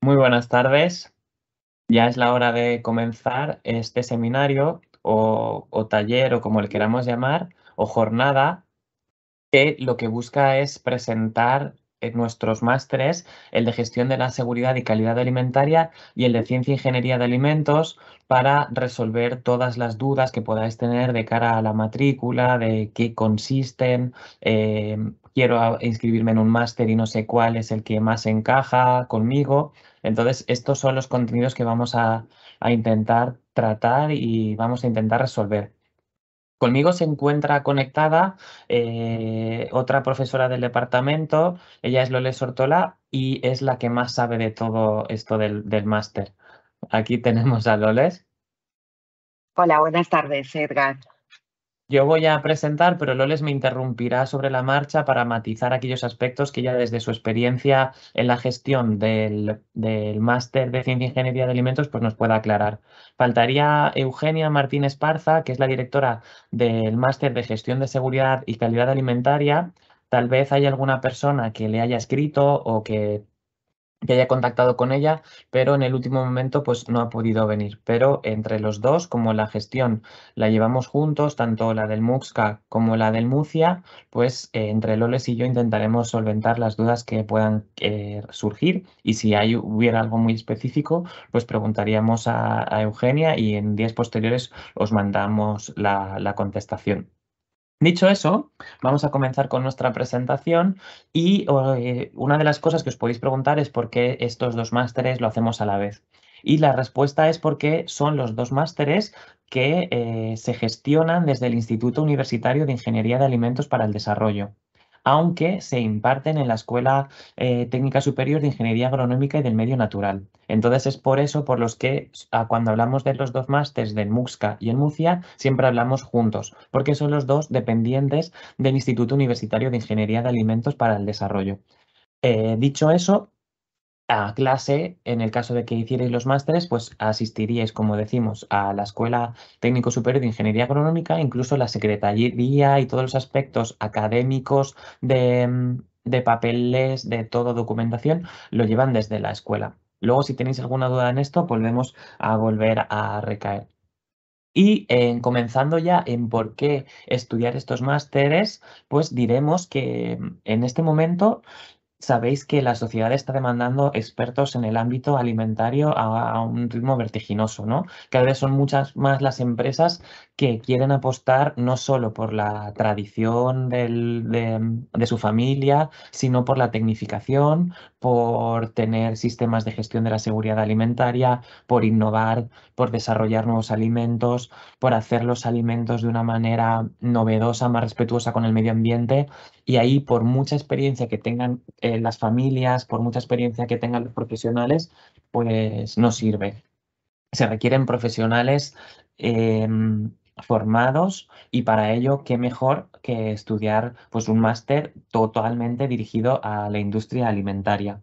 Muy buenas tardes. Ya es la hora de comenzar este seminario o, taller o como le queramos llamar, o jornada, que lo que busca es presentar nuestros másteres, el de gestión de la seguridad y calidad alimentaria y el de ciencia e ingeniería de alimentos para resolver todas las dudas que podáis tener de cara a la matrícula, de qué consisten, em, quiero inscribirme en un máster y no sé cuál es el que más encaja conmigo. Entonces, estos son los contenidos que vamos a intentar tratar y vamos a intentar resolver. Conmigo se encuentra conectada eh, otra profesora del departamento, ella es Loles Ortola y es la que más sabe de todo esto del, del máster. Aquí tenemos a Loles. Hola, buenas tardes, Edgar. Yo voy a presentar, pero Loles me interrumpirá sobre la marcha para matizar aquellos aspectos que ya desde su experiencia en la gestión del, máster de Ciencia y e Ingeniería de Alimentos pues nos pueda aclarar. Faltaría Eugenia Martínez Parza, que es la directora del máster de Gestión de Seguridad y Calidad Alimentaria. Tal vez haya alguna persona que le haya escrito o que que haya contactado con ella, pero en el último momento pues no ha podido venir. Pero entre los dos, como la gestión la llevamos juntos, tanto la del Muxca como la del Mucia, pues eh, entre Loles y yo intentaremos solventar las dudas que puedan eh, surgir y si hay, hubiera algo muy específico, pues preguntaríamos a, Eugenia y en días posteriores os mandamos la, la contestación. Dicho eso, vamos a comenzar con nuestra presentación y eh, una de las cosas que os podéis preguntar es por qué estos dos másteres lo hacemos a la vez. Y la respuesta es porque son los dos másteres que eh, se gestionan desde el Instituto Universitario de Ingeniería de Alimentos para el Desarrollo aunque se imparten en la Escuela eh, Técnica Superior de Ingeniería Agronómica y del Medio Natural. Entonces es por eso por los que ah, cuando hablamos de los dos másteres, del MUSCA y en MUCIA siempre hablamos juntos, porque son los dos dependientes del Instituto Universitario de Ingeniería de Alimentos para el Desarrollo. Eh, dicho eso, a clase, en el caso de que hicierais los másteres, pues asistiríais, como decimos, a la Escuela Técnico Superior de Ingeniería Agronómica, incluso la Secretaría y todos los aspectos académicos de, mm, de papeles, de toda documentación, lo llevan desde la escuela. Luego, si tenéis alguna duda en esto, volvemos a volver a recaer. Y eh, comenzando ya en por qué estudiar estos másteres, pues diremos que mm, en este momento sabéis que la sociedad está demandando expertos en el ámbito alimentario a, un ritmo vertiginoso, ¿no? Cada vez son muchas más las empresas que quieren apostar no solo por la tradición de, su familia, sino por la tecnificación, por tener sistemas de gestión de la seguridad alimentaria, por innovar, por desarrollar nuevos alimentos, por hacer los alimentos de una manera novedosa, más respetuosa con el medio ambiente. Y ahí, por mucha experiencia que tengan eh, las familias, por mucha experiencia que tengan los profesionales, pues no sirve. Se requieren profesionales em, formados y para ello qué mejor que estudiar pues un máster totalmente dirigido a la industria alimentaria.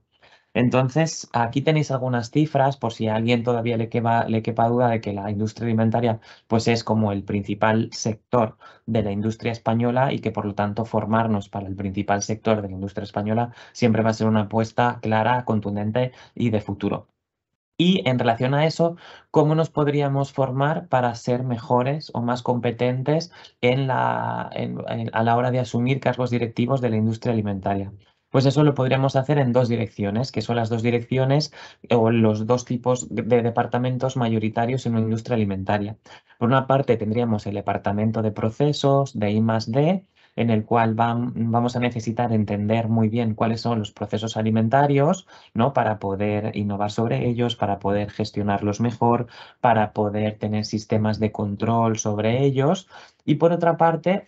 Entonces, aquí tenéis algunas cifras por si a alguien todavía le quepa, duda de que la industria alimentaria pues es como el principal sector de la industria española y que por lo tanto formarnos para el principal sector de la industria española siempre va a ser una apuesta clara, contundente y de futuro. Y en relación a eso, ¿cómo nos podríamos formar para ser mejores o más competentes a la hora de asumir cargos directivos de la industria alimentaria? pues eso lo podríamos hacer en dos direcciones, que son las dos direcciones o los dos tipos de, departamentos mayoritarios en una industria alimentaria. Por una parte tendríamos el departamento de procesos, de I más D, en el cual vamos a necesitar entender muy bien cuáles son los procesos alimentarios, ¿no? Para poder innovar sobre ellos, para poder gestionarlos mejor, para poder tener sistemas de control sobre ellos. Y por otra parte,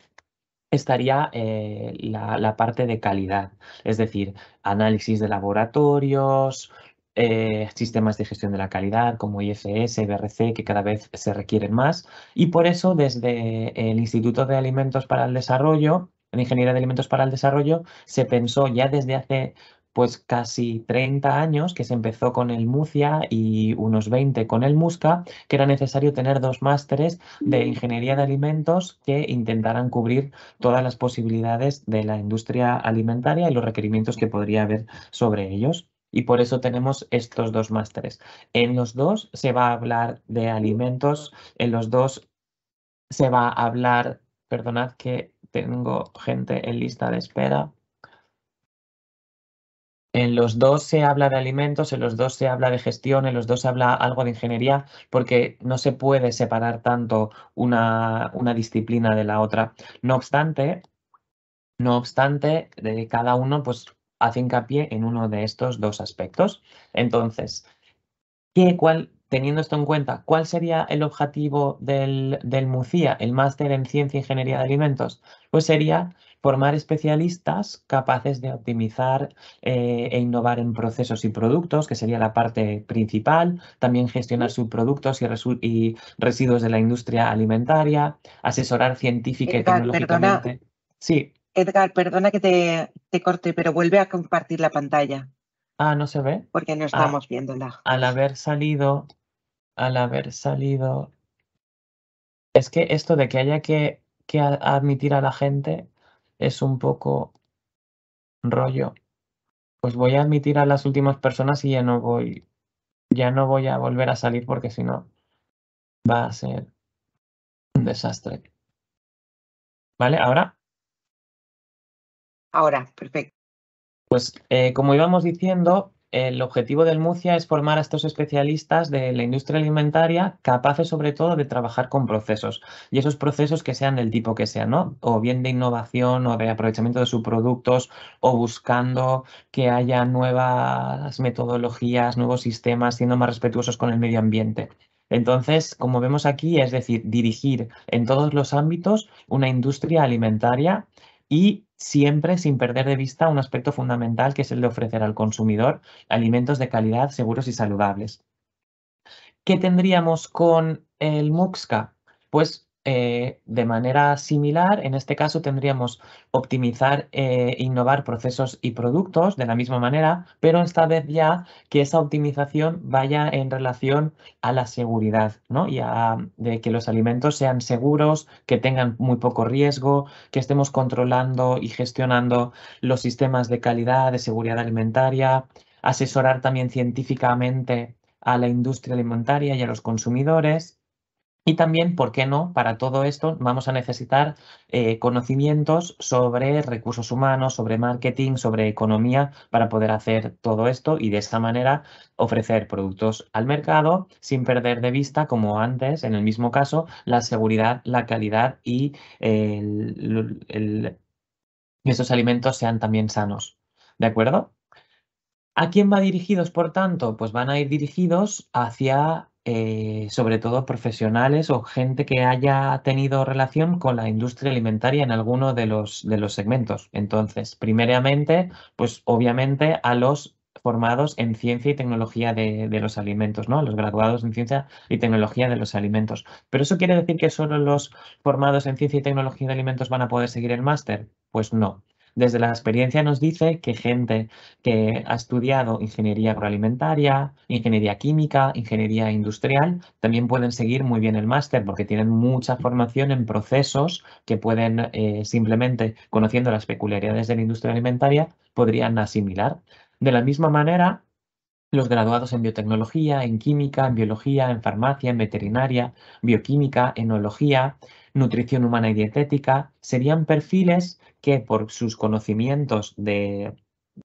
estaría eh, la, parte de calidad, es decir, análisis de laboratorios, eh, sistemas de gestión de la calidad como IFS, BRC, que cada vez se requieren más. Y por eso desde el Instituto de Alimentos para el Desarrollo, de Ingeniería de Alimentos para el Desarrollo, se pensó ya desde hace pues casi 30 años, que se empezó con el MUCIA y unos 20 con el Musca, que era necesario tener dos másteres de ingeniería de alimentos que intentaran cubrir todas las posibilidades de la industria alimentaria y los requerimientos que podría haber sobre ellos y por eso tenemos estos dos másteres. En los dos se va a hablar de alimentos, en los dos se va a hablar, perdonad que tengo gente en lista de espera. En los dos se habla de alimentos, en los dos se habla de gestión, en los dos se habla algo de ingeniería, porque no se puede separar tanto una, una disciplina de la otra. No obstante, no obstante, de cada uno pues, hace hincapié en uno de estos dos aspectos. Entonces, ¿qué, cuál, teniendo esto en cuenta, ¿cuál sería el objetivo del, del MUCIA, el Máster en Ciencia e Ingeniería de Alimentos? Pues sería Formar especialistas capaces de optimizar eh, e innovar en procesos y productos, que sería la parte principal. También gestionar subproductos y, residuos de la industria alimentaria. Asesorar científica y tecnológicamente. Perdona, sí. Edgar, perdona que te, te corte, pero vuelve a compartir la pantalla. Ah, no se ve. Porque no ah, estamos viendo viéndola. Al haber salido, al haber salido. Es que esto de que haya que admitir a la gente es un poco rollo. Pues voy a admitir a las últimas personas y ya no voy, ya no voy a volver a salir porque si no va a ser un desastre. ¿Vale? Ahora. Ahora, perfecto. Pues eh, como íbamos diciendo, el objetivo del MUCIA es formar a estos especialistas de la industria alimentaria capaces sobre todo de trabajar con procesos y esos procesos que sean del tipo que sean, ¿no? O bien de innovación o de aprovechamiento de sus productos o buscando que haya nuevas metodologías, nuevos sistemas, siendo más respetuosos con el medio ambiente. Entonces, como vemos aquí, es decir, dirigir en todos los ámbitos una industria alimentaria y siempre sin perder de vista un aspecto fundamental que es el de ofrecer al consumidor alimentos de calidad, seguros y saludables. ¿Qué tendríamos con el MUXCA? Pues eh, de manera similar, en este caso tendríamos optimizar e innovar procesos y productos de la misma manera, pero esta vez ya que esa optimización vaya en relación a la seguridad, ¿no? Y a de que los alimentos sean seguros, que tengan muy poco riesgo, que estemos controlando y gestionando los sistemas de calidad, de seguridad alimentaria, asesorar también científicamente a la industria alimentaria y a los consumidores y también, ¿por qué no? Para todo esto vamos a necesitar eh, conocimientos sobre recursos humanos, sobre marketing, sobre economía, para poder hacer todo esto y de esta manera ofrecer productos al mercado sin perder de vista, como antes, en el mismo caso, la seguridad, la calidad y que esos alimentos sean también sanos. ¿De acuerdo? ¿A quién va dirigidos, por tanto? Pues van a ir dirigidos hacia eh, sobre todo profesionales o gente que haya tenido relación con la industria alimentaria en alguno de los, de los segmentos. Entonces, primeramente, pues obviamente a los formados en ciencia y tecnología de, los alimentos, ¿no? A Los graduados en ciencia y tecnología de los alimentos. Pero eso quiere decir que solo los formados en ciencia y tecnología de alimentos van a poder seguir el máster? Pues no. Desde la experiencia nos dice que gente que ha estudiado ingeniería agroalimentaria, ingeniería química, ingeniería industrial, también pueden seguir muy bien el máster porque tienen mucha formación en procesos que pueden eh, simplemente, conociendo las peculiaridades de la industria alimentaria, podrían asimilar. De la misma manera, los graduados en biotecnología, en química, en biología, en farmacia, en veterinaria, bioquímica, enología, nutrición humana y dietética, serían perfiles que por sus conocimientos de,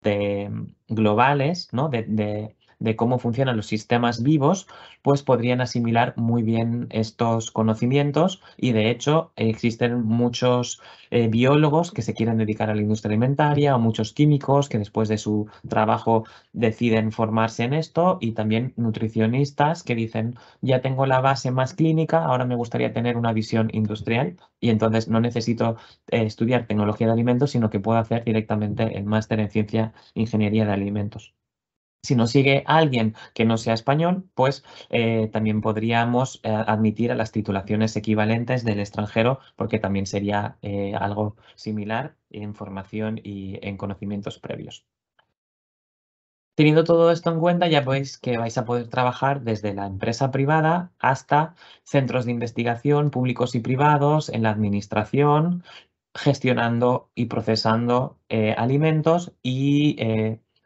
de mm, globales, ¿no? de, de, de cómo funcionan los sistemas vivos, pues podrían asimilar muy bien estos conocimientos y de hecho existen muchos eh, biólogos que se quieren dedicar a la industria alimentaria o muchos químicos que después de su trabajo deciden formarse en esto y también nutricionistas que dicen ya tengo la base más clínica, ahora me gustaría tener una visión industrial y entonces no necesito eh, estudiar tecnología de alimentos, sino que puedo hacer directamente el máster en ciencia e ingeniería de alimentos. Si nos sigue alguien que no sea español, pues eh, también podríamos eh, admitir a las titulaciones equivalentes del extranjero, porque también sería eh, algo similar en formación y en conocimientos previos. Teniendo todo esto en cuenta, ya veis que vais a poder trabajar desde la empresa privada hasta centros de investigación públicos y privados, en la administración, gestionando y procesando alimentos y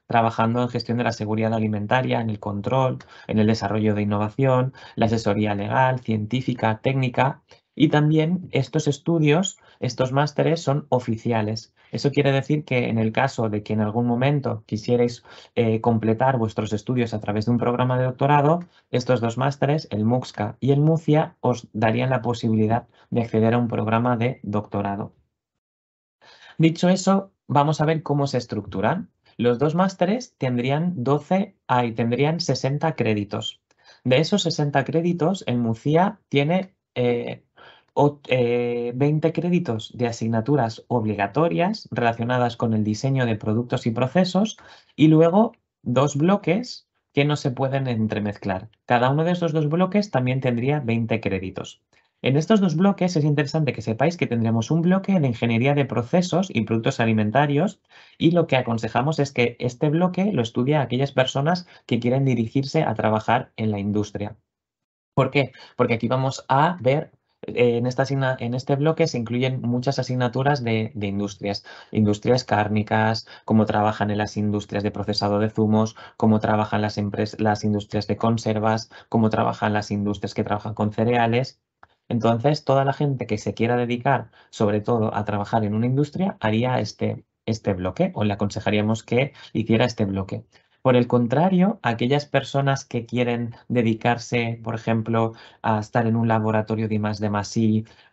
trabajando en gestión de la seguridad alimentaria, en el control, en el desarrollo de innovación, la asesoría legal, científica, técnica. Y también estos estudios, estos másteres son oficiales. Eso quiere decir que en el caso de que en algún momento quisierais eh, completar vuestros estudios a través de un programa de doctorado, estos dos másteres, el MUXCA y el MUCIA, os darían la posibilidad de acceder a un programa de doctorado. Dicho eso, vamos a ver cómo se estructuran. Los dos másteres tendrían 12 ahí tendrían 60 créditos. De esos 60 créditos, el MUCIA tiene 20 eh, eh, créditos de asignaturas obligatorias relacionadas con el diseño de productos y procesos y luego dos bloques que no se pueden entremezclar. Cada uno de esos dos bloques también tendría 20 créditos. En estos dos bloques es interesante que sepáis que tendremos un bloque en ingeniería de procesos y productos alimentarios y lo que aconsejamos es que este bloque lo estudie a aquellas personas que quieren dirigirse a trabajar en la industria. ¿Por qué? Porque aquí vamos a ver eh, en, esta en este bloque se incluyen muchas asignaturas de, industrias, industrias cárnicas, cómo trabajan en las industrias de procesado de zumos, cómo trabajan las industrias de conservas, cómo trabajan las industrias que trabajan con cereales entonces, toda la gente que se quiera dedicar, sobre todo, a trabajar en una industria, haría este, este bloque o le aconsejaríamos que hiciera este bloque. Por el contrario, aquellas personas que quieren dedicarse, por ejemplo, a estar en un laboratorio de más de más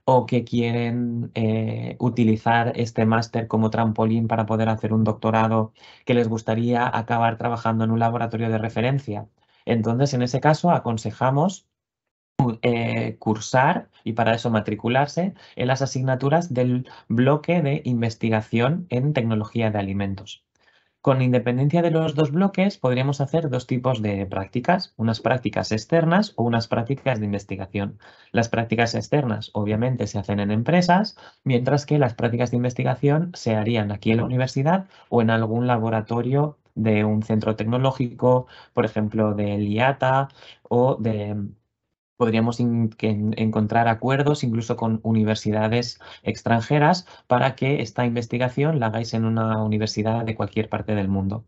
o que quieren eh, utilizar este máster como trampolín para poder hacer un doctorado, que les gustaría acabar trabajando en un laboratorio de referencia. Entonces, en ese caso, aconsejamos Eh, cursar y para eso matricularse en las asignaturas del bloque de investigación en tecnología de alimentos. Con independencia de los dos bloques podríamos hacer dos tipos de prácticas, unas prácticas externas o unas prácticas de investigación. Las prácticas externas obviamente se hacen en empresas, mientras que las prácticas de investigación se harían aquí en la universidad o en algún laboratorio de un centro tecnológico, por ejemplo de IATA o de podríamos encontrar acuerdos incluso con universidades extranjeras para que esta investigación la hagáis en una universidad de cualquier parte del mundo.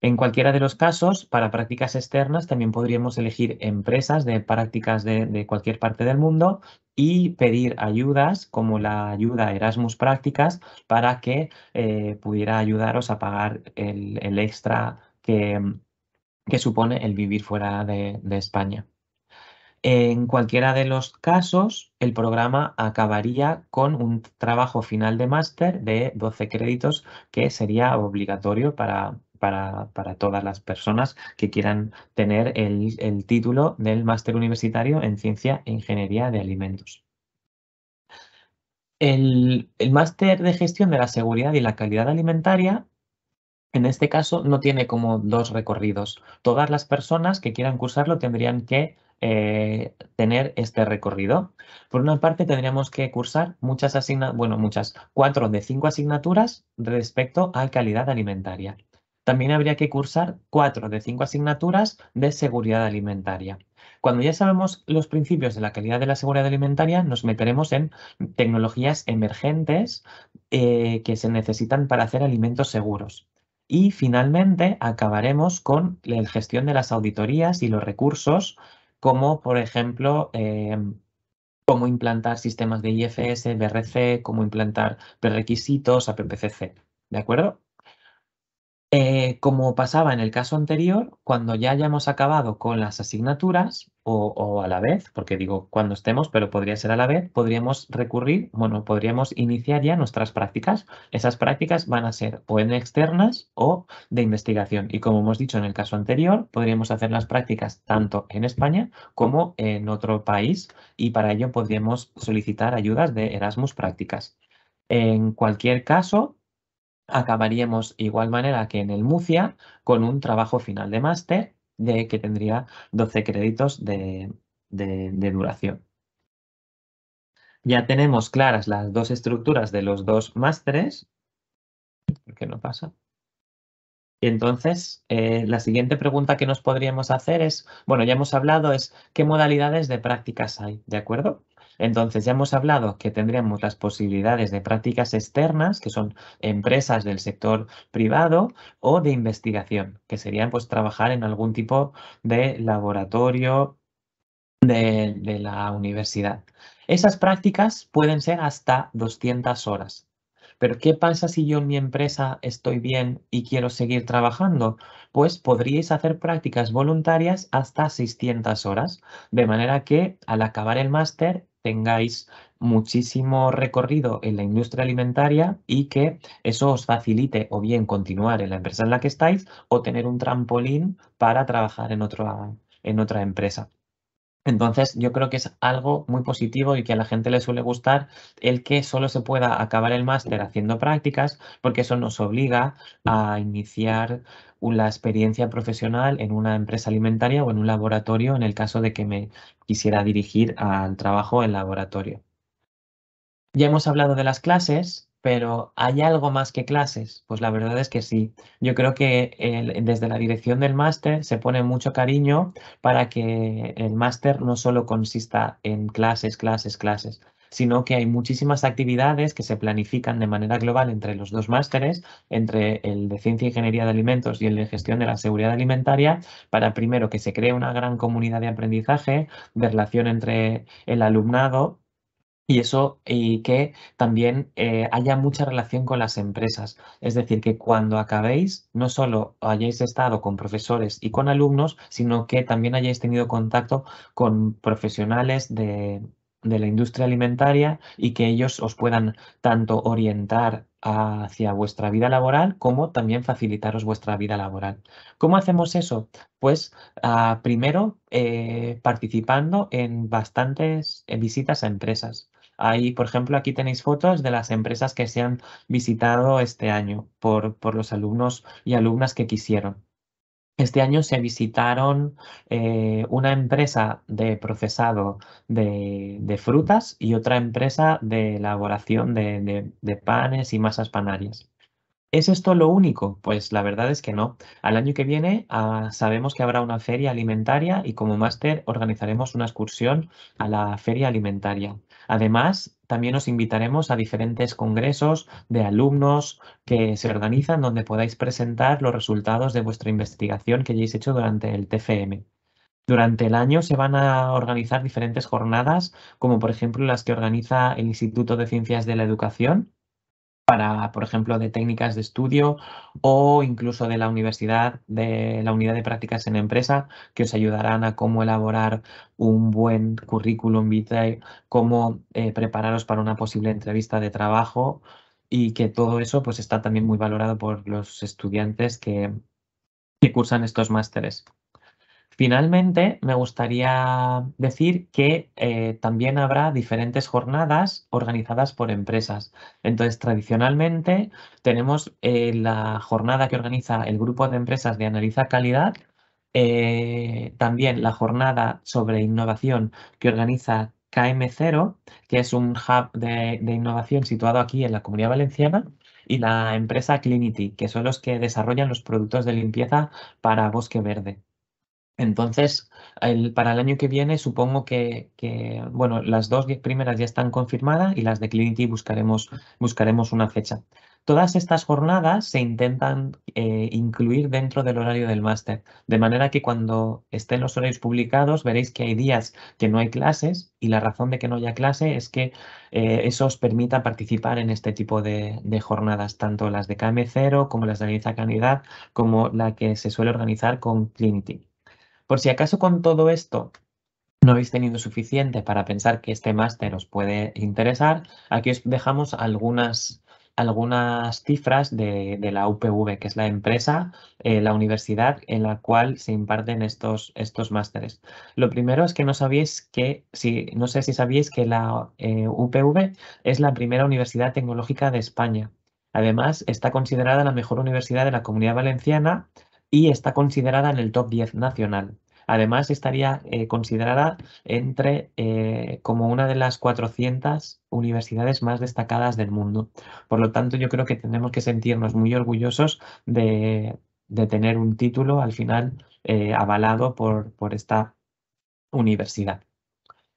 En cualquiera de los casos, para prácticas externas también podríamos elegir empresas de prácticas de, cualquier parte del mundo y pedir ayudas como la ayuda Erasmus Prácticas para que eh, pudiera ayudaros a pagar el, extra que, supone el vivir fuera de España. En cualquiera de los casos, el programa acabaría con un trabajo final de máster de 12 créditos que sería obligatorio para, para, todas las personas que quieran tener el, título del máster universitario en ciencia e ingeniería de alimentos. el máster de gestión de la seguridad y la calidad alimentaria en este caso no tiene como dos recorridos. Todas las personas que quieran cursarlo tendrían que eh, tener este recorrido. Por una parte, tendríamos que cursar muchas asignaturas, bueno, muchas, cuatro de cinco asignaturas respecto a calidad alimentaria. También habría que cursar cuatro de cinco asignaturas de seguridad alimentaria. Cuando ya sabemos los principios de la calidad de la seguridad alimentaria, nos meteremos en tecnologías emergentes eh, que se necesitan para hacer alimentos seguros. Y finalmente acabaremos con la gestión de las auditorías y los recursos como por ejemplo eh, cómo implantar sistemas de IFS, BRC, cómo implantar prerequisitos, APPCC. ¿De acuerdo? Eh, como pasaba en el caso anterior, cuando ya hayamos acabado con las asignaturas o, o, a la vez, porque digo cuando estemos, pero podría ser a la vez, podríamos recurrir, bueno, podríamos iniciar ya nuestras prácticas. Esas prácticas van a ser o en externas o de investigación. Y como hemos dicho en el caso anterior, podríamos hacer las prácticas tanto en España como en otro país y para ello podríamos solicitar ayudas de Erasmus Prácticas. En cualquier caso, acabaríamos igual manera que en el Mucia con un trabajo final de máster de que tendría 12 créditos de, duración. Ya tenemos claras las dos estructuras de los dos másteres. ¿Por qué no pasa? Y entonces, eh, la siguiente pregunta que nos podríamos hacer es, bueno, ya hemos hablado, es qué modalidades de prácticas hay, ¿de acuerdo? Entonces, ya hemos hablado que tendríamos las posibilidades de prácticas externas, que son empresas del sector privado, o de investigación, que serían pues trabajar en algún tipo de laboratorio de, de la universidad. Esas prácticas pueden ser hasta 200 horas. Pero ¿qué pasa si yo en mi empresa estoy bien y quiero seguir trabajando? Pues podríais hacer prácticas voluntarias hasta 600 horas, de manera que al acabar el máster tengáis muchísimo recorrido en la industria alimentaria y que eso os facilite o bien continuar en la empresa en la que estáis o tener un trampolín para trabajar en otra, en otra empresa. Entonces, yo creo que es algo muy positivo y que a la gente le suele gustar el que solo se pueda acabar el máster haciendo prácticas, porque eso nos obliga a iniciar la experiencia profesional en una empresa alimentaria o en un laboratorio en el caso de que me quisiera dirigir al trabajo en laboratorio. Ya hemos hablado de las clases, pero ¿hay algo más que clases? Pues la verdad es que sí. Yo creo que desde la dirección del máster se pone mucho cariño para que el máster no solo consista en clases, clases, clases, sino que hay muchísimas actividades que se planifican de manera global entre los dos másteres, entre el de Ciencia e Ingeniería de Alimentos y el de Gestión de la Seguridad Alimentaria, para primero que se cree una gran comunidad de aprendizaje, de relación entre el alumnado y eso, y que también eh, haya mucha relación con las empresas. Es decir, que cuando acabéis, no solo hayáis estado con profesores y con alumnos, sino que también hayáis tenido contacto con profesionales de, la industria alimentaria y que ellos os puedan tanto orientar hacia vuestra vida laboral como también facilitaros vuestra vida laboral. ¿Cómo hacemos eso? Pues ah, primero eh, participando en bastantes eh, visitas a empresas por ejemplo, aquí tenéis fotos de las empresas que se han visitado este año por, los alumnos y alumnas que quisieron. Este año se visitaron eh, una empresa de procesado de, frutas y otra empresa de elaboración de panes y masas panarias. ¿Es esto lo único? Pues la verdad es que no. Al año que viene ah, sabemos que habrá una feria alimentaria y como máster organizaremos una excursión a la feria alimentaria. Además, también os invitaremos a diferentes congresos de alumnos que se organizan donde podáis presentar los resultados de vuestra investigación que hayáis hecho durante el TFM. Durante el año se van a organizar diferentes jornadas, como por ejemplo las que organiza el Instituto de Ciencias de la Educación, para, por ejemplo, de técnicas de estudio o incluso de la universidad, de la unidad de prácticas en empresa, que os ayudarán a cómo elaborar un buen currículum vitae, cómo eh, prepararos para una posible entrevista de trabajo y que todo eso pues está también muy valorado por los estudiantes que cursan estos másteres. Finalmente, me gustaría decir que eh, también habrá diferentes jornadas organizadas por empresas. Entonces, tradicionalmente tenemos eh, la jornada que organiza el grupo de empresas de Analiza Calidad, eh, también la jornada sobre innovación que organiza KM0, que es un hub de, de innovación situado aquí en la Comunidad Valenciana, y la empresa Clinity, que son los que desarrollan los productos de limpieza para Bosque Verde. Entonces, para el año que viene supongo que, bueno, las dos primeras ya están confirmadas y las de Clinity buscaremos, buscaremos una fecha. Todas estas jornadas se intentan eh, incluir dentro del horario del máster, de manera que cuando estén los horarios publicados veréis que hay días que no hay clases y la razón de que no haya clase es que eh, eso os permita participar en este tipo de, jornadas, tanto las de KM0 como las de Alianza Canidad, como la que se suele organizar con Clinity. Por si acaso con todo esto no habéis tenido suficiente para pensar que este máster os puede interesar, aquí os dejamos algunas, algunas cifras de, la UPV, que es la empresa, eh, la universidad en la cual se imparten estos, estos másteres. Lo primero es que no sabéis que, si, no sé si sabéis que la eh, UPV es la primera universidad tecnológica de España. Además, está considerada la mejor universidad de la Comunidad Valenciana y está considerada en el top 10 nacional. Además, estaría eh, considerada entre eh, como una de las 400 universidades más destacadas del mundo. Por lo tanto, yo creo que tenemos que sentirnos muy orgullosos de, tener un título al final eh, avalado por, por esta universidad.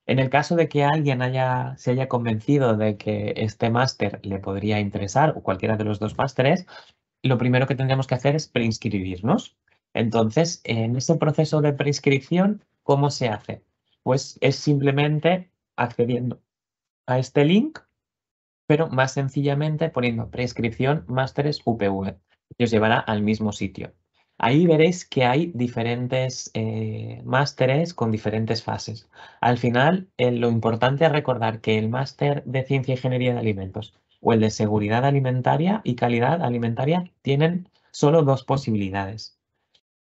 En el caso de que alguien haya, se haya convencido de que este máster le podría interesar, o cualquiera de los dos másteres, lo primero que tendríamos que hacer es preinscribirnos. Entonces, en ese proceso de preinscripción, ¿cómo se hace? Pues es simplemente accediendo a este link, pero más sencillamente poniendo preinscripción másteres UPV y os llevará al mismo sitio. Ahí veréis que hay diferentes eh, másteres con diferentes fases. Al final, eh, lo importante es recordar que el máster de Ciencia e Ingeniería de Alimentos o el de seguridad alimentaria y calidad alimentaria tienen solo dos posibilidades.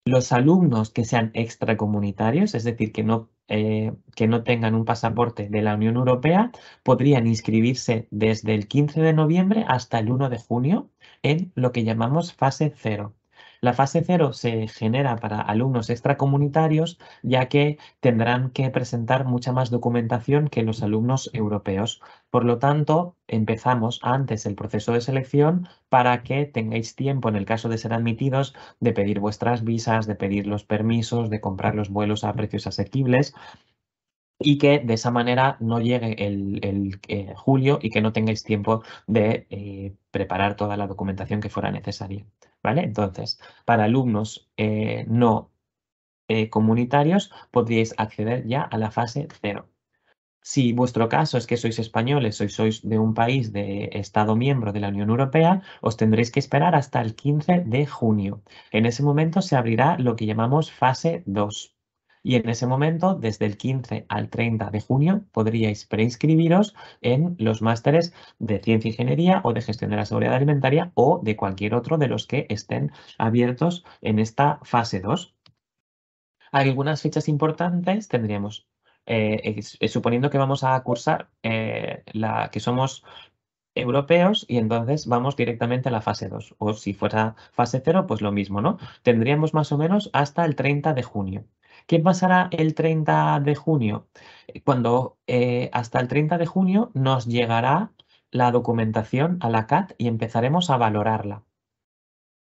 Los alumnos que sean extracomunitarios, es decir, que no, eh, que no tengan un pasaporte de la Unión Europea, podrían inscribirse desde el 15 de noviembre hasta el 1 de junio en lo que llamamos fase cero. La fase cero se genera para alumnos extracomunitarios, ya que tendrán que presentar mucha más documentación que los alumnos europeos. Por lo tanto, empezamos antes el proceso de selección para que tengáis tiempo, en el caso de ser admitidos, de pedir vuestras visas, de pedir los permisos, de comprar los vuelos a precios asequibles y que de esa manera no llegue el, eh, julio y que no tengáis tiempo de eh, preparar toda la documentación que fuera necesaria. ¿vale? Entonces, para alumnos eh, no comunitarios podríais acceder ya a la fase 0. Si vuestro caso es que sois españoles o sois de un país de Estado miembro de la Unión Europea, os tendréis que esperar hasta el 15 de junio. En ese momento se abrirá lo que llamamos fase 2. Y en ese momento, desde el 15 al 30 de junio, podríais preinscribiros en los másteres de Ciencia e Ingeniería o de Gestión de la Seguridad Alimentaria o de cualquier otro de los que estén abiertos en esta fase 2. Algunas fechas importantes tendríamos eh, suponiendo que vamos a cursar, eh, la, que somos europeos y entonces vamos directamente a la fase 2. O si fuera fase 0, pues lo mismo, ¿no? Tendríamos más o menos hasta el 30 de junio. ¿Qué pasará el 30 de junio? Cuando eh, hasta el 30 de junio nos llegará la documentación a la CAT y empezaremos a valorarla.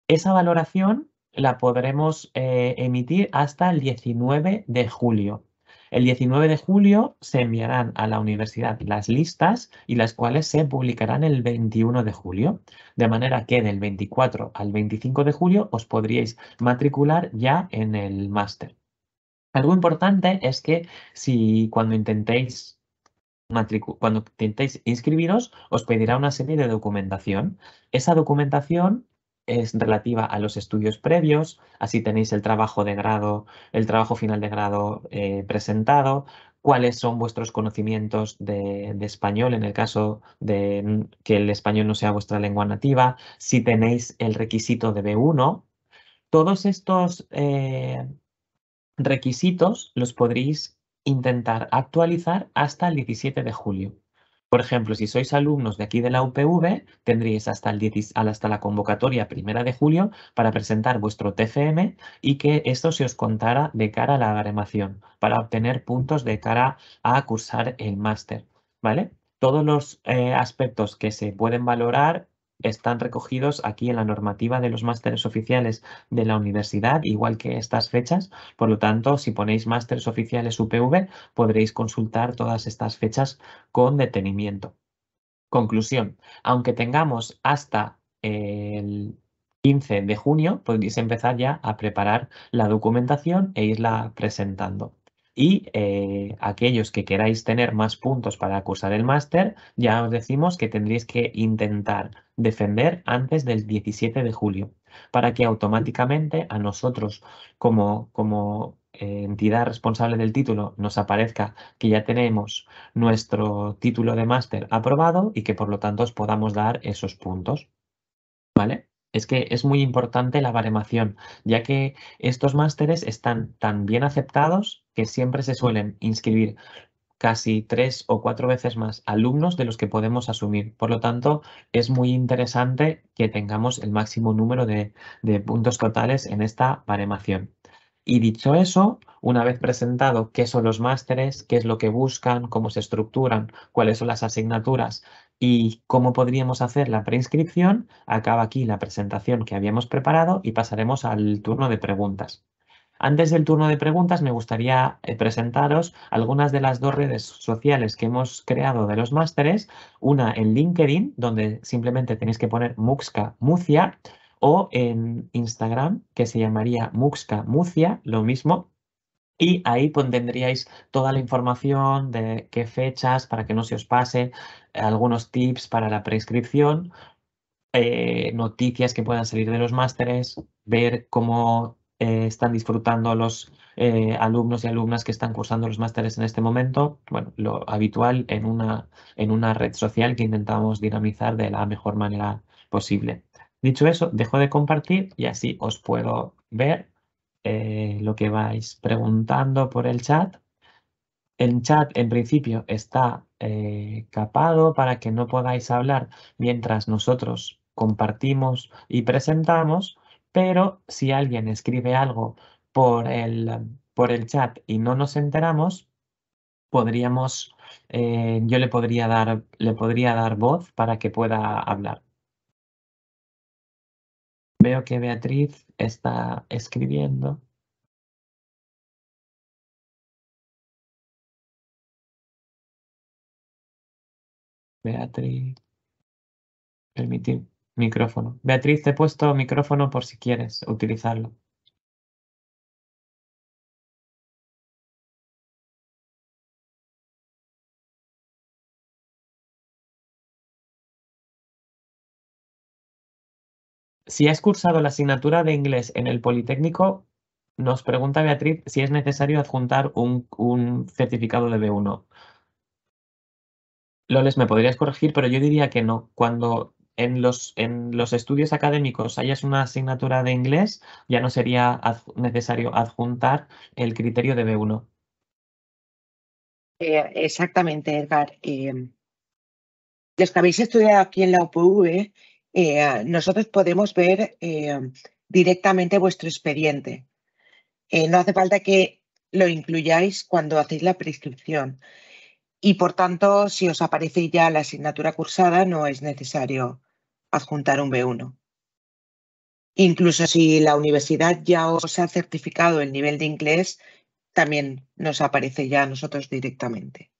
Esa valoración la podremos eh, emitir hasta el 19 de julio. El 19 de julio se enviarán a la universidad las listas y las cuales se publicarán el 21 de julio, de manera que del 24 al 25 de julio os podríais matricular ya en el máster. Algo importante es que si cuando intentéis cuando intentéis inscribiros, os pedirá una serie de documentación. Esa documentación es relativa a los estudios previos, así tenéis el trabajo de grado, el trabajo final de grado eh, presentado, cuáles son vuestros conocimientos de, español en el caso de que el español no sea vuestra lengua nativa, si tenéis el requisito de B1. Todos estos eh, requisitos los podréis intentar actualizar hasta el 17 de julio. Por ejemplo, si sois alumnos de aquí de la UPV, tendríais hasta, la convocatoria primera de julio para presentar vuestro TCM y que esto se os contara de cara a la agremación, para obtener puntos de cara a cursar el máster, ¿vale? Todos los eh, aspectos que se pueden valorar están recogidos aquí en la normativa de los másteres oficiales de la universidad, igual que estas fechas. Por lo tanto, si ponéis másteres oficiales UPV, podréis consultar todas estas fechas con detenimiento. Conclusión, aunque tengamos hasta el 15 de junio, podéis empezar ya a preparar la documentación e irla presentando. Y eh, aquellos que queráis tener más puntos para acusar el máster, ya os decimos que tendréis que intentar defender antes del 17 de julio, para que automáticamente a nosotros como, como eh, entidad responsable del título nos aparezca que ya tenemos nuestro título de máster aprobado y que por lo tanto os podamos dar esos puntos. ¿Vale? es que es muy importante la baremación, ya que estos másteres están tan bien aceptados que siempre se suelen inscribir casi tres o cuatro veces más alumnos de los que podemos asumir. Por lo tanto, es muy interesante que tengamos el máximo número de, de puntos totales en esta baremación. Y dicho eso, una vez presentado qué son los másteres, qué es lo que buscan, cómo se estructuran, cuáles son las asignaturas ¿Y cómo podríamos hacer la preinscripción? Acaba aquí la presentación que habíamos preparado y pasaremos al turno de preguntas. Antes del turno de preguntas me gustaría eh, presentaros algunas de las dos redes sociales que hemos creado de los másteres. Una en LinkedIn, donde simplemente tenéis que poner Muxca Mucia, o en Instagram, que se llamaría Muxca Mucia, lo mismo y ahí tendríais pues, toda la información de qué fechas para que no se os pase, eh, algunos tips para la prescripción, eh, noticias que puedan salir de los másteres, ver cómo eh, están disfrutando los alumnos y alumnas que están cursando los másteres en este momento. Bueno, lo habitual en una, en una red social que intentamos dinamizar de la mejor manera posible. Dicho eso, dejo de compartir y así os puedo ver. Eh, lo que vais preguntando por el chat. El chat en principio está eh, capado para que no podáis hablar mientras nosotros compartimos y presentamos, pero si alguien escribe algo por el, por el chat y no nos enteramos, podríamos, eh, yo le podría, dar, le podría dar voz para que pueda hablar. Veo que Beatriz está escribiendo. Beatriz, permitir micrófono. Beatriz, te he puesto micrófono por si quieres utilizarlo. Si has cursado la asignatura de inglés en el Politécnico, nos pregunta Beatriz si es necesario adjuntar un, certificado de B1. Loles, me podrías corregir, pero yo diría que no. Cuando en los, en los estudios académicos hayas una asignatura de inglés, ya no sería necesario adjuntar el criterio de B1. Eh, exactamente, Edgar. Eh, los que habéis estudiado aquí en la UPV, eh, nosotros podemos ver eh, directamente vuestro expediente. Eh, no hace falta que lo incluyáis cuando hacéis la prescripción. Y por tanto, si os aparece ya la asignatura cursada, no es necesario adjuntar un B1. Incluso si la universidad ya os ha certificado el nivel de inglés, también nos aparece ya a nosotros directamente.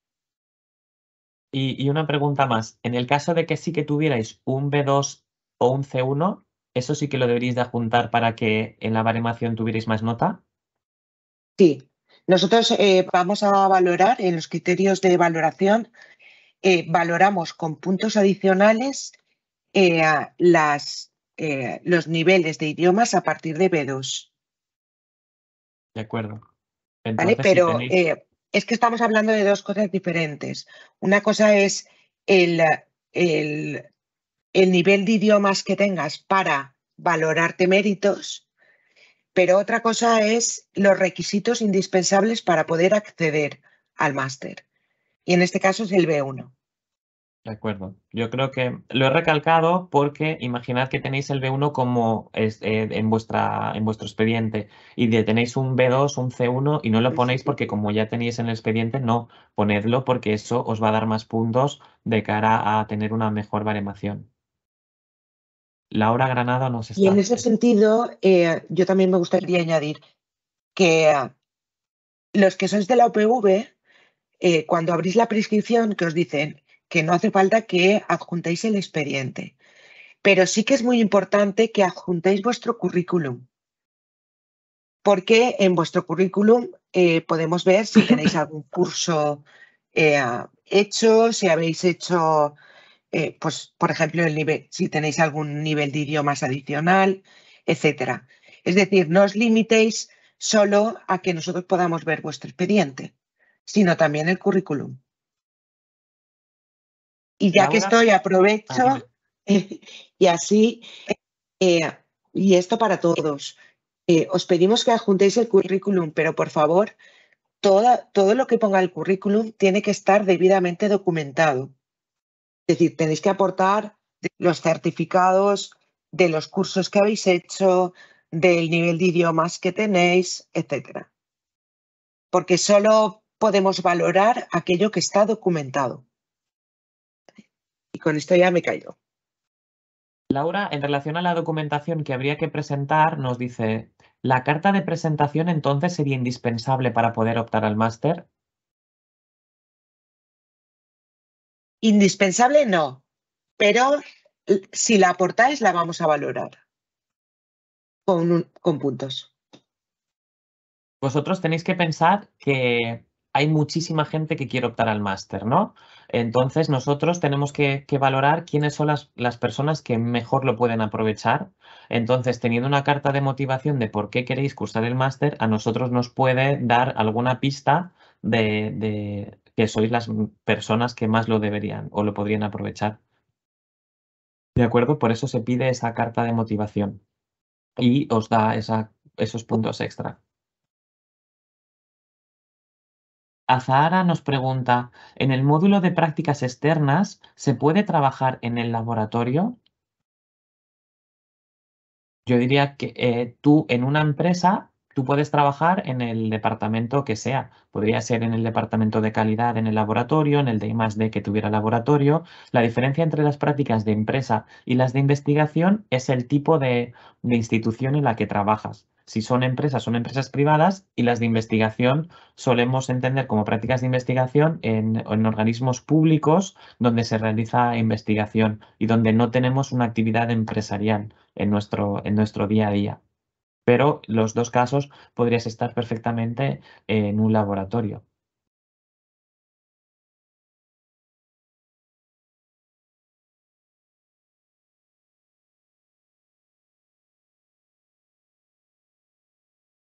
Y, una pregunta más. En el caso de que sí que tuvierais un B2 o un C1, ¿eso sí que lo deberíais de adjuntar para que en la baremación tuvierais más nota? Sí. Nosotros eh, vamos a valorar en los criterios de valoración, eh, valoramos con puntos adicionales eh, los niveles de idiomas a partir de B2. De acuerdo. ¿Vale? Pero es que estamos hablando de dos cosas diferentes. Una cosa es el, el, nivel de idiomas que tengas para valorarte méritos, pero otra cosa es los requisitos indispensables para poder acceder al máster. Y en este caso es el B1. De acuerdo. Yo creo que lo he recalcado porque imaginad que tenéis el B1 como eh, en, vuestra, en vuestro expediente y tenéis un B2, un C1 y no lo ponéis porque como ya tenéis en el expediente, no, ponedlo porque eso os va a dar más puntos de cara a tener una mejor baremación. Laura Granada nos está... Y en ese sentido, eh, yo también me gustaría añadir que eh, los que sois de la UPV, cuando abrís la prescripción, que os dicen que no hace falta que adjuntéis el expediente, pero sí que es muy importante que adjuntéis vuestro currículum, porque en vuestro currículum eh, podemos ver si tenéis algún curso eh, hecho, si habéis hecho, eh, pues, por ejemplo, el si tenéis algún nivel de idiomas adicional, etcétera. Es decir, no os limitéis solo a que nosotros podamos ver vuestro expediente, sino también el currículum. Y ya que estoy, aprovecho ah, y así, eh, y esto para todos. Eh, os pedimos que adjuntéis el currículum, pero por favor, todo lo que ponga el currículum tiene que estar debidamente documentado. Es decir, tenéis que aportar los certificados de los cursos que habéis hecho, del nivel de idiomas que tenéis, etcétera. Porque solo podemos valorar aquello que está documentado con esto ya me callo. Laura, en relación a la documentación que habría que presentar, nos dice, ¿la carta de presentación entonces sería indispensable para poder optar al máster? Indispensable no, pero si la aportáis la vamos a valorar con, con puntos. Vosotros tenéis que pensar que hay muchísima gente que quiere optar al máster, ¿no? Entonces nosotros tenemos que, valorar quiénes son las, personas que mejor lo pueden aprovechar. Entonces, teniendo una carta de motivación de por qué queréis cursar el máster, a nosotros nos puede dar alguna pista de, que sois las personas que más lo deberían o lo podrían aprovechar. ¿De acuerdo? Por eso se pide esa carta de motivación y os da esos puntos extra. Azahara nos pregunta, ¿en el módulo de prácticas externas se puede trabajar en el laboratorio? Yo diría que eh, tú en una empresa, tú puedes trabajar en el departamento que sea. Podría ser en el departamento de calidad en el laboratorio, en el de más de que tuviera laboratorio. La diferencia entre las prácticas de empresa y las de investigación es el tipo de institución en la que trabajas si son empresas, son empresas privadas y las de investigación solemos entender como prácticas de investigación en, en, organismos públicos donde se realiza investigación y donde no tenemos una actividad empresarial en nuestro, en nuestro día a día. Pero los dos casos podrías estar perfectamente en un laboratorio.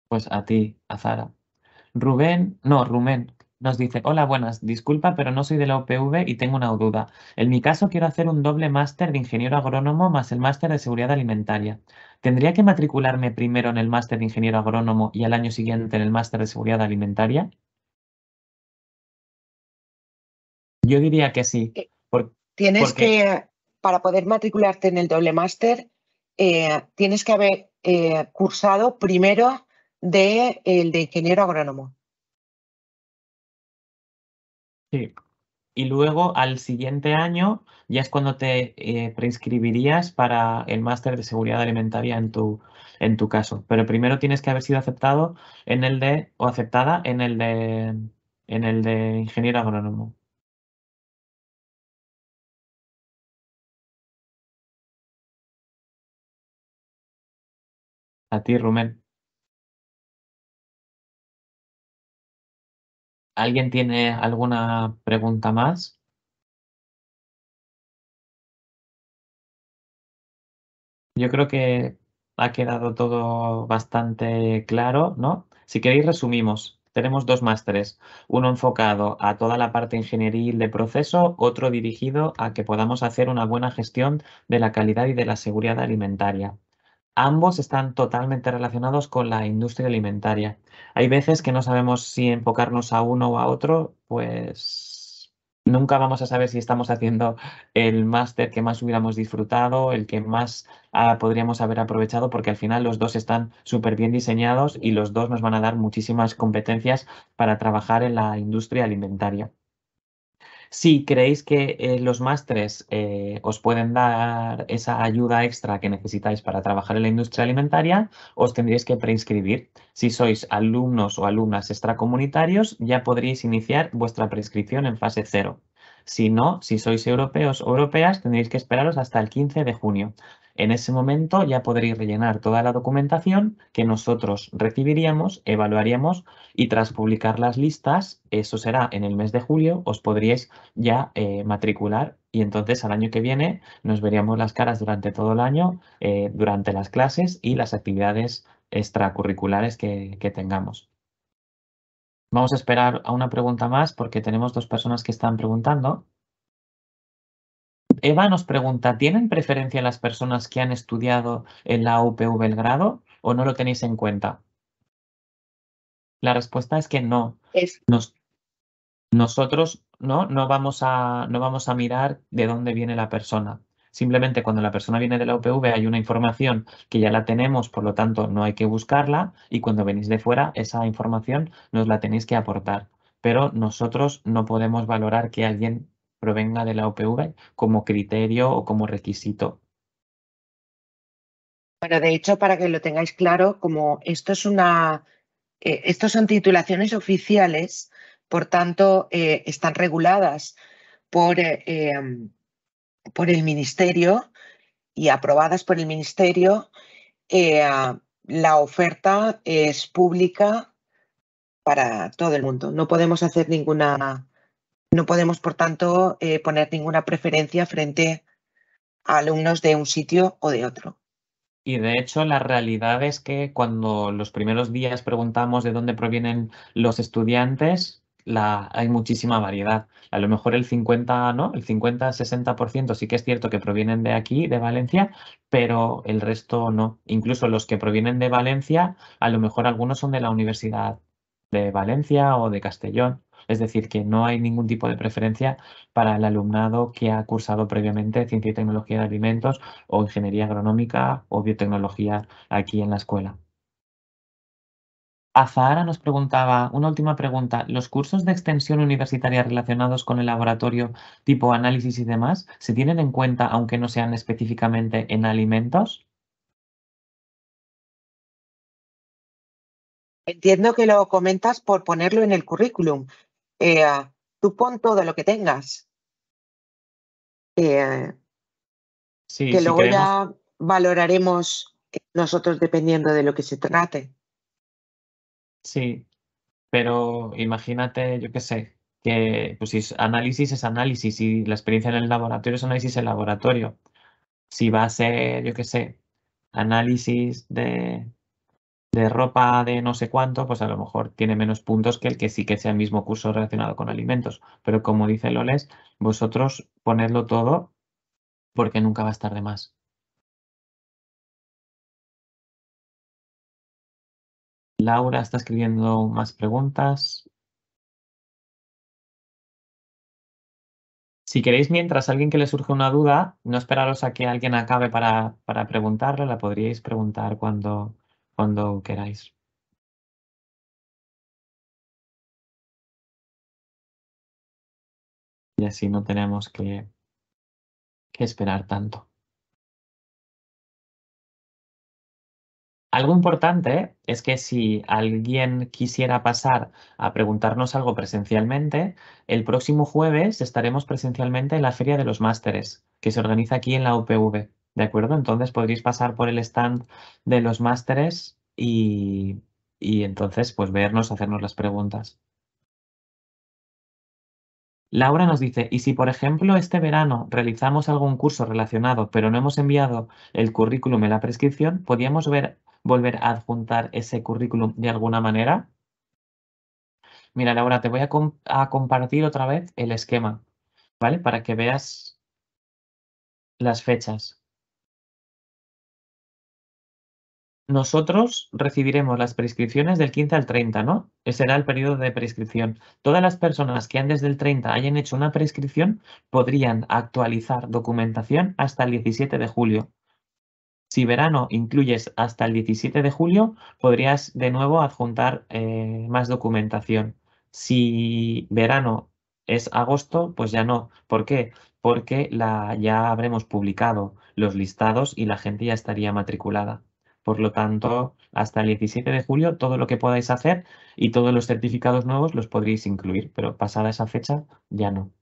Pues a ti, a Zara. Rubén, no, Rubén, nos dice, hola, buenas, disculpa, pero no soy de la UPV y tengo una duda. En mi caso quiero hacer un doble máster de ingeniero agrónomo más el máster de seguridad alimentaria. ¿Tendría que matricularme primero en el máster de ingeniero agrónomo y al año siguiente en el máster de seguridad alimentaria? Yo diría que sí. Eh, tienes que, para poder matricularte en el doble máster, eh, tienes que haber eh, cursado primero de el de ingeniero agrónomo. Sí. Y luego al siguiente año ya es cuando te eh, preinscribirías para el máster de seguridad alimentaria en tu, en tu caso. Pero primero tienes que haber sido aceptado en el de, o aceptada en el de, en el de ingeniero agrónomo. A ti, Rumén. ¿Alguien tiene alguna pregunta más? Yo creo que ha quedado todo bastante claro, ¿no? Si queréis, resumimos. Tenemos dos másteres, uno enfocado a toda la parte ingenieril de proceso, otro dirigido a que podamos hacer una buena gestión de la calidad y de la seguridad alimentaria. Ambos están totalmente relacionados con la industria alimentaria. Hay veces que no sabemos si enfocarnos a uno o a otro, pues nunca vamos a saber si estamos haciendo el máster que más hubiéramos disfrutado, el que más ah, podríamos haber aprovechado, porque al final los dos están súper bien diseñados y los dos nos van a dar muchísimas competencias para trabajar en la industria alimentaria. Si creéis que eh, los másteres eh, os pueden dar esa ayuda extra que necesitáis para trabajar en la industria alimentaria, os tendréis que preinscribir. Si sois alumnos o alumnas extracomunitarios, ya podréis iniciar vuestra prescripción en fase cero. Si no, si sois europeos o europeas, tendréis que esperaros hasta el 15 de junio. En ese momento ya podréis rellenar toda la documentación que nosotros recibiríamos, evaluaríamos y tras publicar las listas, eso será en el mes de julio, os podríais ya eh, matricular y entonces al año que viene nos veríamos las caras durante todo el año, eh, durante las clases y las actividades extracurriculares que tengamos. Vamos a esperar a una pregunta más porque tenemos dos personas que están preguntando. Eva nos pregunta, ¿tienen preferencia las personas que han estudiado en la UPV grado o no lo tenéis en cuenta? La respuesta es que no. nosotros ¿no? vamos a, no vamos a mirar de dónde viene la persona. Simplemente cuando la persona viene de la UPV hay una información que ya la tenemos, por lo tanto no hay que buscarla y cuando venís de fuera esa información nos la tenéis que aportar. Pero nosotros no podemos valorar que alguien provenga de la OPV como criterio o como requisito. Bueno, de hecho, para que lo tengáis claro, como esto es una, eh, estos son titulaciones oficiales, por tanto, eh, están reguladas por, eh, em, por el Ministerio y aprobadas por el Ministerio. la oferta es pública para todo el mundo. No podemos hacer ninguna no podemos, por tanto, eh, poner ninguna preferencia frente a alumnos de un sitio o de otro. Y de hecho, la realidad es que cuando los primeros días preguntamos de dónde provienen los estudiantes, hay muchísima variedad. A lo mejor el 50, ¿no? El 50-60% sí que es cierto que provienen de aquí, de Valencia, pero el resto no. Incluso los que provienen de Valencia, a lo mejor algunos son de la Universidad de Valencia o de Castellón. Es decir, que no hay ningún tipo de preferencia para el alumnado que ha cursado previamente Ciencia y Tecnología de Alimentos o Ingeniería Agronómica o Biotecnología aquí en la escuela. Azahara nos preguntaba, una última pregunta, ¿los cursos de extensión universitaria relacionados con el laboratorio tipo análisis y demás se tienen en cuenta aunque no sean específicamente en alimentos? Entiendo que lo comentas por ponerlo en el currículum, eh, tú pon todo lo que tengas. Eh, sí, que luego ya valoraremos nosotros dependiendo de lo que se trate. Sí, pero imagínate, yo qué sé, que pues, si análisis es análisis y la experiencia en el laboratorio es análisis en laboratorio. Si va a ser, yo qué sé, análisis de de ropa de no sé cuánto, pues a lo mejor tiene menos puntos que el que sí que sea el mismo curso relacionado con alimentos. Pero como dice Loles, vosotros ponedlo todo porque nunca va a estar de más. Laura está escribiendo más preguntas. Si queréis, mientras alguien que le surge una duda, no esperaros a que alguien acabe para, para la podríais preguntar cuando, cuando queráis y así no tenemos que, que, esperar tanto. Algo importante es que si alguien quisiera pasar a preguntarnos algo presencialmente, el próximo jueves estaremos presencialmente en la Feria de los Másteres, que se organiza aquí en la UPV. ¿De acuerdo? Entonces podréis pasar por el stand de los másteres y, entonces pues vernos, hacernos las preguntas. Laura nos dice, y si por ejemplo este verano realizamos algún curso relacionado pero no hemos enviado el currículum en la prescripción, ¿podríamos ver, volver a adjuntar ese currículum de alguna manera? Mira Laura, te voy a, a compartir otra vez el esquema, ¿vale? Para que veas las fechas. Nosotros recibiremos las prescripciones del 15 al 30, ¿no? Ese será el periodo de prescripción. Todas las personas que antes del 30 hayan hecho una prescripción podrían actualizar documentación hasta el 17 de julio. Si verano incluyes hasta el 17 de julio, podrías de nuevo adjuntar eh, más documentación. Si verano es agosto, pues ya no. ¿Por qué? Porque la, ya habremos publicado los listados y la gente ya estaría matriculada. Por lo tanto, hasta el 17 de julio, todo lo que podáis hacer y todos los certificados nuevos los podréis incluir, pero pasada esa fecha ya no.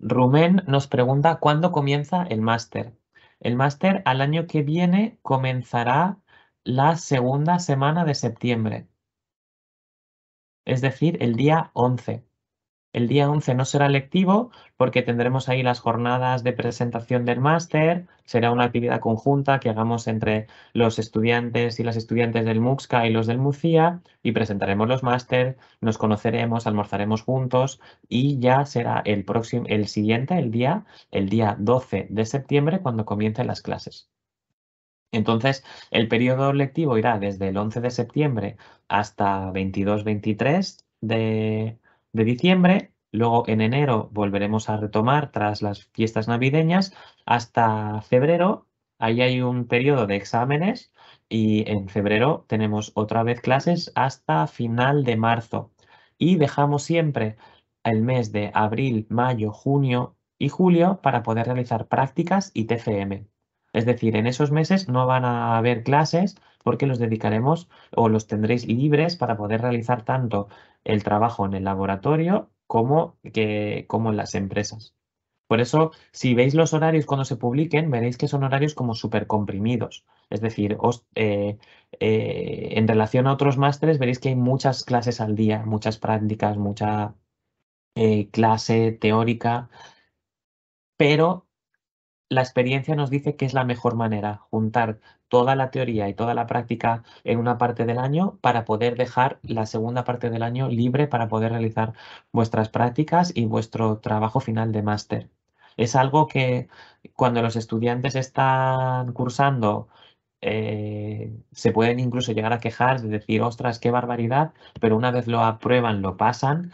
Rumén nos pregunta cuándo comienza el máster. El máster al año que viene comenzará la segunda semana de septiembre, es decir, el día 11. El día 11 no será lectivo porque tendremos ahí las jornadas de presentación del máster, será una actividad conjunta que hagamos entre los estudiantes y las estudiantes del MUXCA y los del MUCIA y presentaremos los máster, nos conoceremos, almorzaremos juntos y ya será el próximo el siguiente, el día el día 12 de septiembre cuando comiencen las clases. Entonces, el periodo lectivo irá desde el 11 de septiembre hasta 22-23 de, de diciembre. Luego en enero volveremos a retomar tras las fiestas navideñas hasta febrero. Ahí hay un periodo de exámenes y en febrero tenemos otra vez clases hasta final de marzo. Y dejamos siempre el mes de abril, mayo, junio y julio para poder realizar prácticas y TCM. Es decir, en esos meses no van a haber clases porque los dedicaremos o los tendréis libres para poder realizar tanto el trabajo en el laboratorio como, que, como en las empresas. Por eso, si veis los horarios cuando se publiquen, veréis que son horarios como súper comprimidos. Es decir, os, eh, eh, en relación a otros másteres, veréis que hay muchas clases al día, muchas prácticas, mucha eh, clase teórica, pero la experiencia nos dice que es la mejor manera, juntar toda la teoría y toda la práctica en una parte del año para poder dejar la segunda parte del año libre para poder realizar vuestras prácticas y vuestro trabajo final de máster. Es algo que cuando los estudiantes están cursando eh, se pueden incluso llegar a quejar de decir, ostras, qué barbaridad, pero una vez lo aprueban, lo pasan,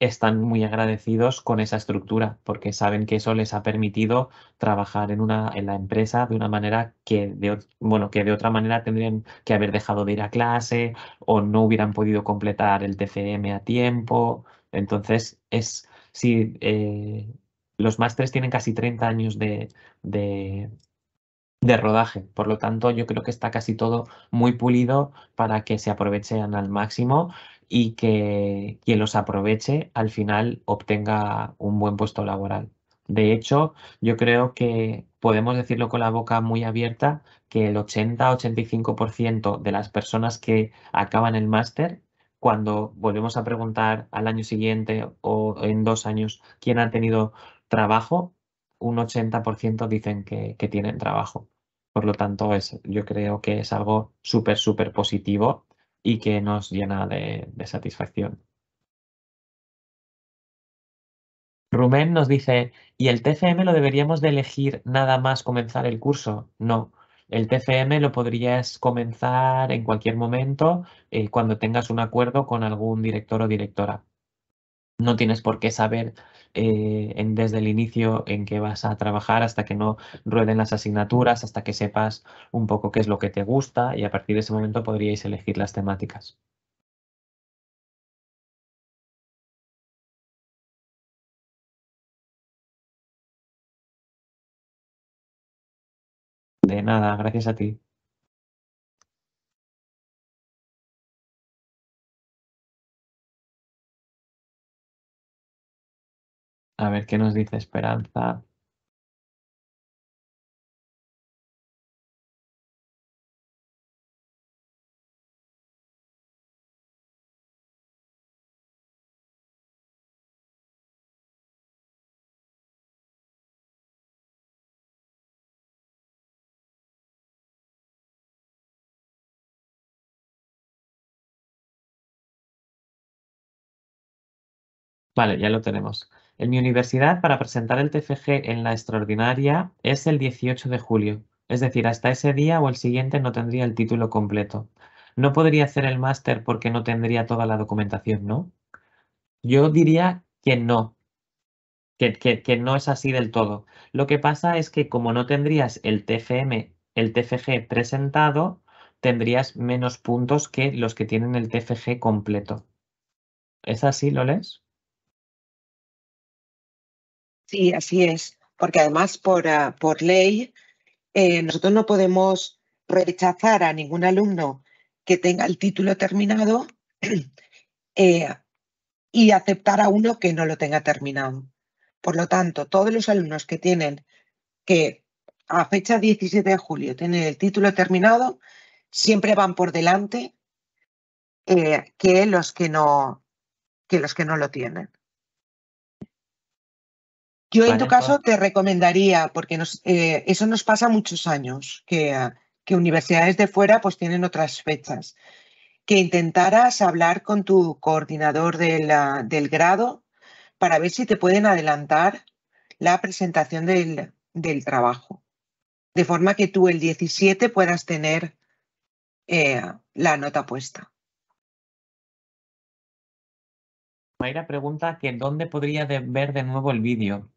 están muy agradecidos con esa estructura porque saben que eso les ha permitido trabajar en una en la empresa de una manera que de bueno que de otra manera tendrían que haber dejado de ir a clase o no hubieran podido completar el TCM a tiempo entonces es si eh, los másteres tienen casi 30 años de de rodaje. Por lo tanto, yo creo que está casi todo muy pulido para que se aprovechen al máximo y que quien los aproveche al final obtenga un buen puesto laboral. De hecho, yo creo que podemos decirlo con la boca muy abierta que el 80-85% de las personas que acaban el máster, cuando volvemos a preguntar al año siguiente o en dos años quién ha tenido trabajo, un 80% dicen que, tienen trabajo. Por lo tanto, yo creo que es algo súper, súper positivo y que nos llena de, satisfacción. Rumén nos dice, ¿y el TCM lo deberíamos de elegir nada más comenzar el curso? No, el TCM lo podrías comenzar en cualquier momento eh, cuando tengas un acuerdo con algún director o directora. No tienes por qué saber eh, en, desde el inicio en qué vas a trabajar hasta que no rueden las asignaturas, hasta que sepas un poco qué es lo que te gusta y a partir de ese momento podríais elegir las temáticas. De nada, gracias a ti. A ver qué nos dice Esperanza. Vale, ya lo tenemos. En mi universidad, para presentar el TFG en la extraordinaria es el 18 de julio, es decir, hasta ese día o el siguiente no tendría el título completo. No podría hacer el máster porque no tendría toda la documentación, ¿no? Yo diría que no, que, que, no es así del todo. Lo que pasa es que como no tendrías el el TFG presentado, tendrías menos puntos que los que tienen el TFG completo. ¿Es así, Loles? Sí, así es, porque además por, ah, ley eh, nosotros no podemos rechazar a ningún alumno que tenga el título terminado eh, y aceptar a uno que no lo tenga terminado. Por lo tanto, todos los alumnos que tienen que a fecha 17 de julio tienen el título terminado, siempre van por delante eh, que, los que, no, que los que no lo tienen. Yo en tu caso te recomendaría, porque eh, eso nos pasa muchos años, que, universidades de fuera pues tienen otras fechas, que intentaras hablar con tu coordinador del grado para ver si te pueden adelantar la presentación del, trabajo, de forma que tú el 17 puedas tener eh, la nota puesta. Mayra pregunta que dónde podría ver de nuevo el vídeo.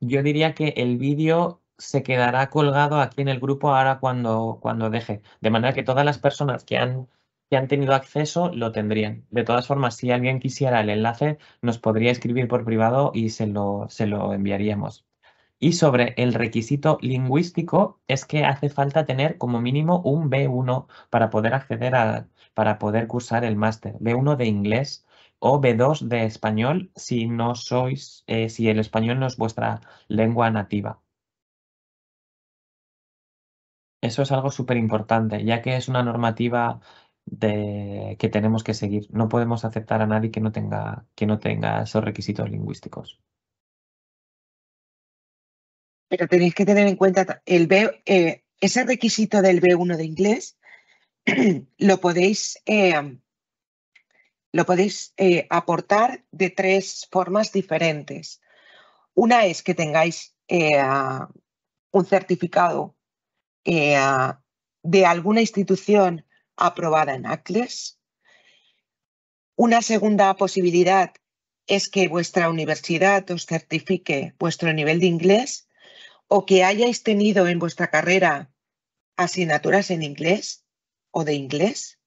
Yo diría que el vídeo se quedará colgado aquí en el grupo ahora cuando, cuando deje. De manera que todas las personas que han, han tenido acceso lo tendrían. De todas formas, si alguien quisiera el enlace, nos podría escribir por privado y se lo, se lo enviaríamos. Y sobre el requisito lingüístico es que hace falta tener como mínimo un B1 para poder acceder a, para poder cursar el máster, B1 de inglés o B2 de español si no sois, eh, si el español no es vuestra lengua nativa. Eso es algo súper importante, ya que es una normativa de, que tenemos que seguir. No podemos aceptar a nadie que no tenga, que no tenga esos requisitos lingüísticos. Pero tenéis que tener en cuenta el B, eh, ese requisito del B1 de inglés lo podéis eh, lo podéis eh, aportar de tres formas diferentes. Una es que tengáis eh, un certificado eh, de alguna institución aprobada en ACLES. Una segunda posibilidad es que vuestra universidad os certifique vuestro nivel de inglés o que hayáis tenido en vuestra carrera asignaturas en inglés o de inglés.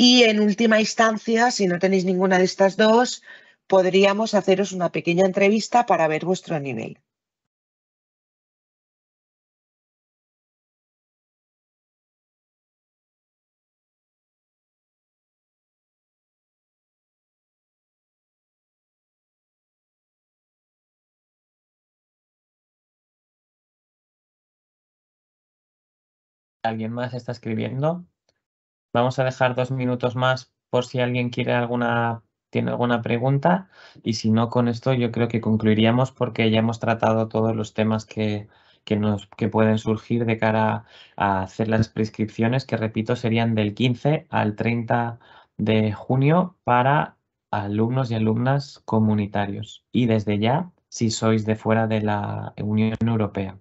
Y en última instancia, si no tenéis ninguna de estas dos, podríamos haceros una pequeña entrevista para ver vuestro nivel. ¿Alguien más está escribiendo? Vamos a dejar dos minutos más por si alguien quiere alguna, tiene alguna pregunta y si no, con esto yo creo que concluiríamos porque ya hemos tratado todos los temas que, nos, que pueden surgir de cara a hacer las prescripciones, que repito, serían del 15 al 30 de junio para alumnos y alumnas comunitarios y desde ya si sois de fuera de la Unión Europea.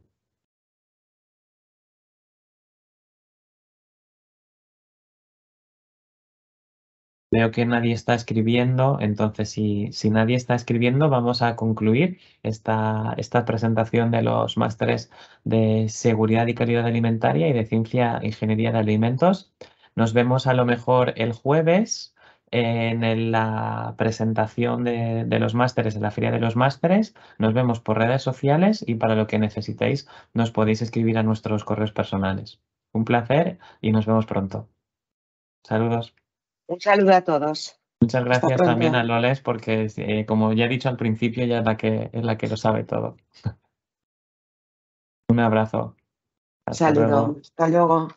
Veo que nadie está escribiendo, entonces si, si nadie está escribiendo vamos a concluir esta, esta presentación de los másteres de Seguridad y Calidad Alimentaria y de Ciencia e Ingeniería de Alimentos. Nos vemos a lo mejor el jueves en la presentación de, de los másteres, en la Feria de los Másteres. Nos vemos por redes sociales y para lo que necesitéis nos podéis escribir a nuestros correos personales. Un placer y nos vemos pronto. Saludos. Un saludo a todos. Muchas gracias también a Loles porque, eh, como ya he dicho al principio, ya es la que, es la que lo sabe todo. Un abrazo. Saludo. Hasta luego.